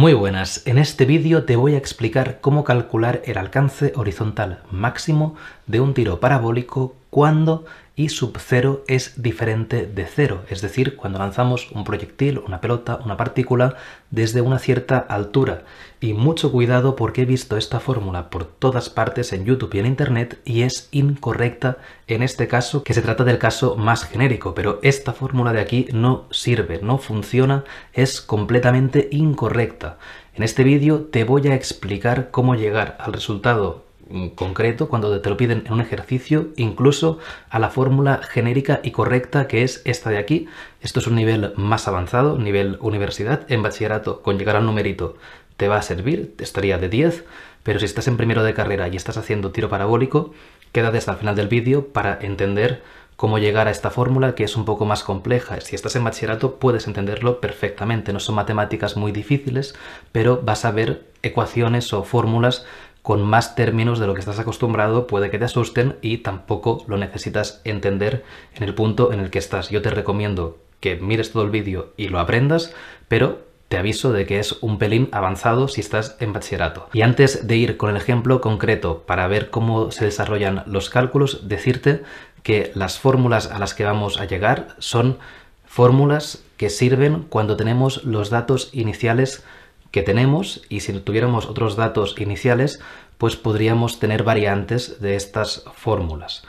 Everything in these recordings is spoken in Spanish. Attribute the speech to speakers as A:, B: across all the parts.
A: Muy buenas, en este vídeo te voy a explicar cómo calcular el alcance horizontal máximo de un tiro parabólico cuando y sub 0 es diferente de 0, es decir, cuando lanzamos un proyectil, una pelota, una partícula desde una cierta altura. Y mucho cuidado porque he visto esta fórmula por todas partes en YouTube y en Internet y es incorrecta en este caso, que se trata del caso más genérico, pero esta fórmula de aquí no sirve, no funciona, es completamente incorrecta. En este vídeo te voy a explicar cómo llegar al resultado concreto, cuando te lo piden en un ejercicio, incluso a la fórmula genérica y correcta que es esta de aquí. Esto es un nivel más avanzado, nivel universidad. En bachillerato, con llegar al numerito, te va a servir, te estaría de 10, pero si estás en primero de carrera y estás haciendo tiro parabólico, quédate hasta el final del vídeo para entender cómo llegar a esta fórmula que es un poco más compleja. Si estás en bachillerato puedes entenderlo perfectamente, no son matemáticas muy difíciles, pero vas a ver ecuaciones o fórmulas con más términos de lo que estás acostumbrado, puede que te asusten y tampoco lo necesitas entender en el punto en el que estás. Yo te recomiendo que mires todo el vídeo y lo aprendas, pero te aviso de que es un pelín avanzado si estás en bachillerato. Y antes de ir con el ejemplo concreto para ver cómo se desarrollan los cálculos, decirte que las fórmulas a las que vamos a llegar son fórmulas que sirven cuando tenemos los datos iniciales que tenemos y si tuviéramos otros datos iniciales, pues podríamos tener variantes de estas fórmulas.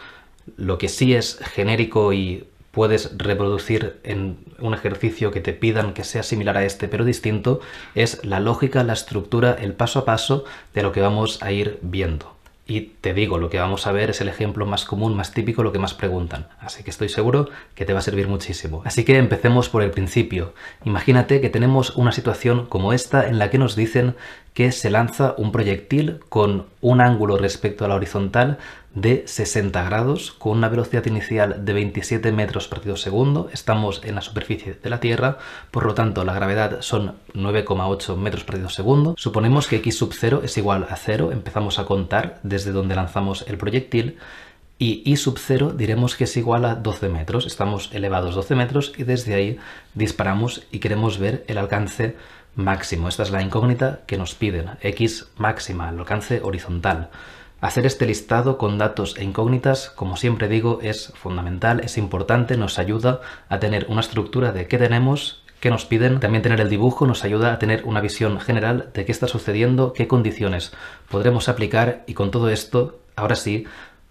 A: Lo que sí es genérico y puedes reproducir en un ejercicio que te pidan que sea similar a este pero distinto es la lógica, la estructura, el paso a paso de lo que vamos a ir viendo. Y te digo, lo que vamos a ver es el ejemplo más común, más típico, lo que más preguntan. Así que estoy seguro que te va a servir muchísimo. Así que empecemos por el principio. Imagínate que tenemos una situación como esta en la que nos dicen que se lanza un proyectil con un ángulo respecto a la horizontal de 60 grados, con una velocidad inicial de 27 metros partido segundo. Estamos en la superficie de la Tierra, por lo tanto la gravedad son 9,8 metros partido segundo. Suponemos que x sub 0 es igual a 0, empezamos a contar desde donde lanzamos el proyectil y y sub 0 diremos que es igual a 12 metros, estamos elevados 12 metros y desde ahí disparamos y queremos ver el alcance máximo. Esta es la incógnita que nos piden, x máxima, el alcance horizontal. Hacer este listado con datos e incógnitas, como siempre digo, es fundamental, es importante, nos ayuda a tener una estructura de qué tenemos, qué nos piden. También tener el dibujo nos ayuda a tener una visión general de qué está sucediendo, qué condiciones podremos aplicar y con todo esto, ahora sí,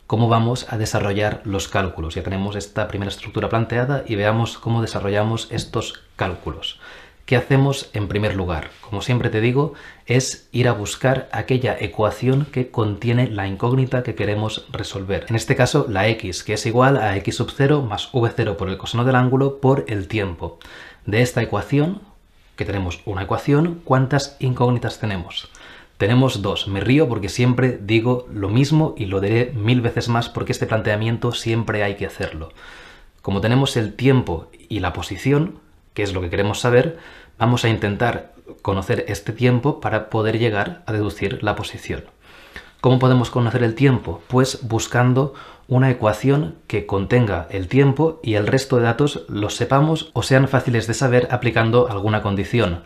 A: cómo vamos a desarrollar los cálculos. Ya tenemos esta primera estructura planteada y veamos cómo desarrollamos estos cálculos. ¿Qué hacemos en primer lugar? Como siempre te digo, es ir a buscar aquella ecuación que contiene la incógnita que queremos resolver. En este caso, la x, que es igual a x sub 0 más v0 por el coseno del ángulo por el tiempo. De esta ecuación, que tenemos una ecuación, ¿cuántas incógnitas tenemos? Tenemos dos. Me río porque siempre digo lo mismo y lo diré mil veces más porque este planteamiento siempre hay que hacerlo. Como tenemos el tiempo y la posición, que es lo que queremos saber, vamos a intentar conocer este tiempo para poder llegar a deducir la posición. ¿Cómo podemos conocer el tiempo? Pues buscando una ecuación que contenga el tiempo y el resto de datos los sepamos o sean fáciles de saber aplicando alguna condición.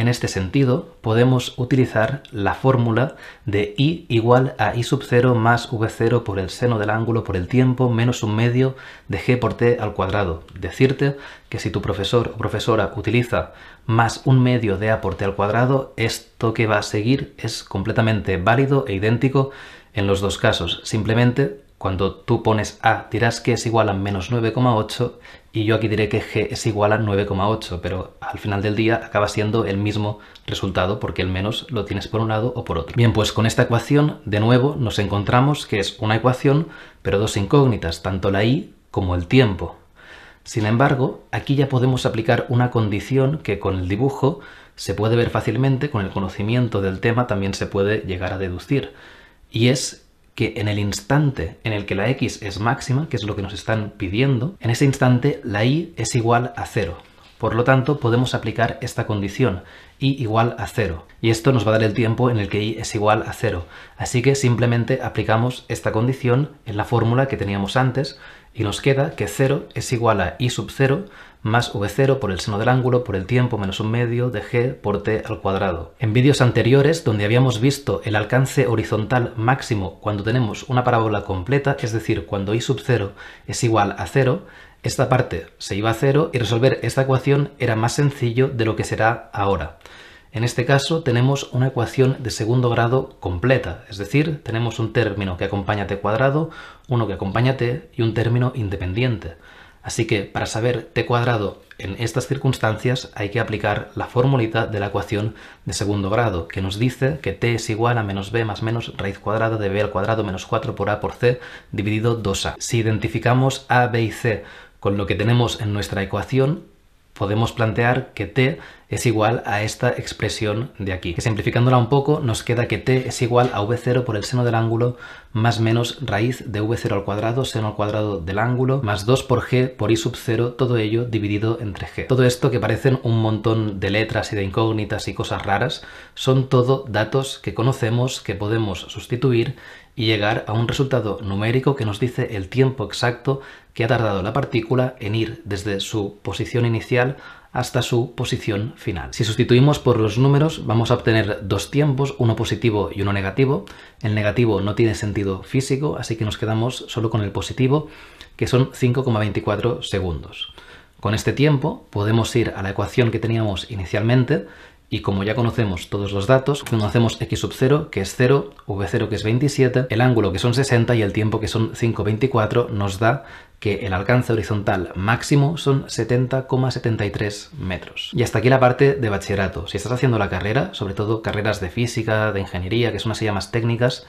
A: En este sentido, podemos utilizar la fórmula de i igual a i sub 0 más v0 por el seno del ángulo por el tiempo menos un medio de g por t al cuadrado. Decirte que si tu profesor o profesora utiliza más un medio de a por t al cuadrado, esto que va a seguir es completamente válido e idéntico en los dos casos. Simplemente, cuando tú pones a, dirás que es igual a menos 9,8 y yo aquí diré que g es igual a 9,8, pero al final del día acaba siendo el mismo resultado porque el menos lo tienes por un lado o por otro. Bien, pues con esta ecuación, de nuevo, nos encontramos que es una ecuación, pero dos incógnitas, tanto la i como el tiempo. Sin embargo, aquí ya podemos aplicar una condición que con el dibujo se puede ver fácilmente, con el conocimiento del tema también se puede llegar a deducir, y es que en el instante en el que la x es máxima, que es lo que nos están pidiendo, en ese instante la y es igual a cero. Por lo tanto, podemos aplicar esta condición, y igual a cero Y esto nos va a dar el tiempo en el que y es igual a 0. Así que simplemente aplicamos esta condición en la fórmula que teníamos antes, y nos queda que 0 es igual a i sub 0 más v0 por el seno del ángulo por el tiempo menos un medio de g por t al cuadrado. En vídeos anteriores, donde habíamos visto el alcance horizontal máximo cuando tenemos una parábola completa, es decir, cuando i sub 0 es igual a 0, esta parte se iba a 0 y resolver esta ecuación era más sencillo de lo que será ahora. En este caso tenemos una ecuación de segundo grado completa, es decir, tenemos un término que acompaña t cuadrado, uno que acompaña t y un término independiente. Así que para saber t cuadrado en estas circunstancias hay que aplicar la formulita de la ecuación de segundo grado, que nos dice que t es igual a menos b más menos raíz cuadrada de b al cuadrado menos 4 por a por c dividido 2a. Si identificamos a, b y c con lo que tenemos en nuestra ecuación, podemos plantear que t es igual a esta expresión de aquí. Que simplificándola un poco nos queda que t es igual a v0 por el seno del ángulo más menos raíz de v0 al cuadrado, seno al cuadrado del ángulo, más 2 por g por i sub 0, todo ello dividido entre g. Todo esto que parecen un montón de letras y de incógnitas y cosas raras, son todo datos que conocemos, que podemos sustituir y llegar a un resultado numérico que nos dice el tiempo exacto que ha tardado la partícula en ir desde su posición inicial hasta su posición final. Si sustituimos por los números vamos a obtener dos tiempos, uno positivo y uno negativo. El negativo no tiene sentido físico, así que nos quedamos solo con el positivo, que son 5,24 segundos. Con este tiempo podemos ir a la ecuación que teníamos inicialmente y como ya conocemos todos los datos, conocemos x sub 0 que es 0, v0 que es 27, el ángulo que son 60 y el tiempo que son 5,24 nos da que el alcance horizontal máximo son 70,73 metros. Y hasta aquí la parte de bachillerato. Si estás haciendo la carrera, sobre todo carreras de física, de ingeniería, que son así más técnicas,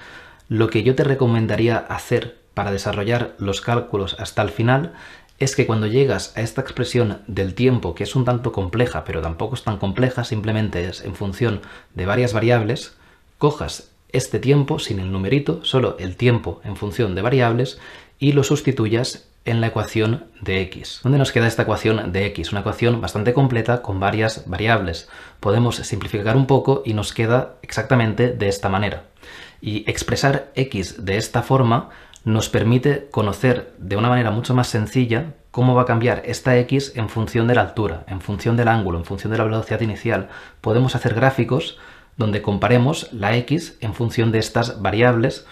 A: lo que yo te recomendaría hacer para desarrollar los cálculos hasta el final es que cuando llegas a esta expresión del tiempo, que es un tanto compleja, pero tampoco es tan compleja, simplemente es en función de varias variables, cojas este tiempo sin el numerito, solo el tiempo en función de variables, y lo sustituyas en la ecuación de x. ¿Dónde nos queda esta ecuación de x? Una ecuación bastante completa con varias variables. Podemos simplificar un poco y nos queda exactamente de esta manera. Y expresar x de esta forma nos permite conocer de una manera mucho más sencilla cómo va a cambiar esta x en función de la altura, en función del ángulo, en función de la velocidad inicial. Podemos hacer gráficos donde comparemos la x en función de estas variables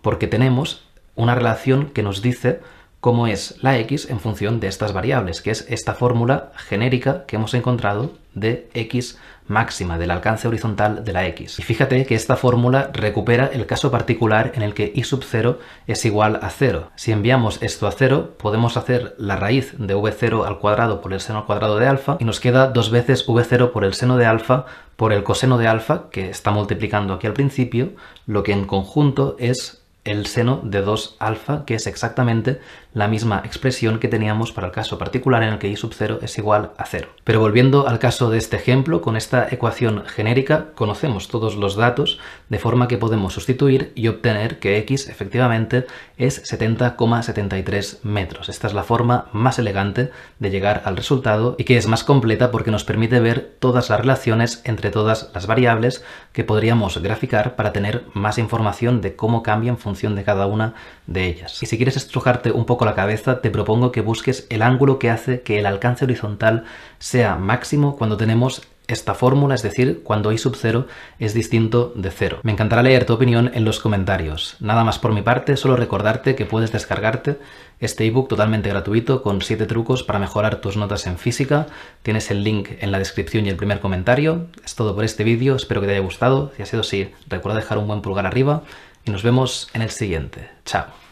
A: porque tenemos una relación que nos dice cómo es la x en función de estas variables, que es esta fórmula genérica que hemos encontrado de x máxima, del alcance horizontal de la x. Y fíjate que esta fórmula recupera el caso particular en el que y sub 0 es igual a 0. Si enviamos esto a 0, podemos hacer la raíz de v0 al cuadrado por el seno al cuadrado de alfa y nos queda dos veces v0 por el seno de alfa por el coseno de alfa, que está multiplicando aquí al principio, lo que en conjunto es el seno de 2 alfa, que es exactamente la misma expresión que teníamos para el caso particular en el que y sub 0 es igual a 0. Pero volviendo al caso de este ejemplo, con esta ecuación genérica conocemos todos los datos de forma que podemos sustituir y obtener que x efectivamente es 70,73 metros. Esta es la forma más elegante de llegar al resultado y que es más completa porque nos permite ver todas las relaciones entre todas las variables que podríamos graficar para tener más información de cómo cambia en función de cada una de ellas. Y si quieres estrujarte un poco la cabeza, te propongo que busques el ángulo que hace que el alcance horizontal sea máximo cuando tenemos esta fórmula, es decir, cuando i sub 0 es distinto de cero. Me encantará leer tu opinión en los comentarios. Nada más por mi parte, solo recordarte que puedes descargarte este ebook totalmente gratuito con 7 trucos para mejorar tus notas en física. Tienes el link en la descripción y el primer comentario. Es todo por este vídeo, espero que te haya gustado. Si ha sido así, recuerda dejar un buen pulgar arriba y nos vemos en el siguiente. Chao.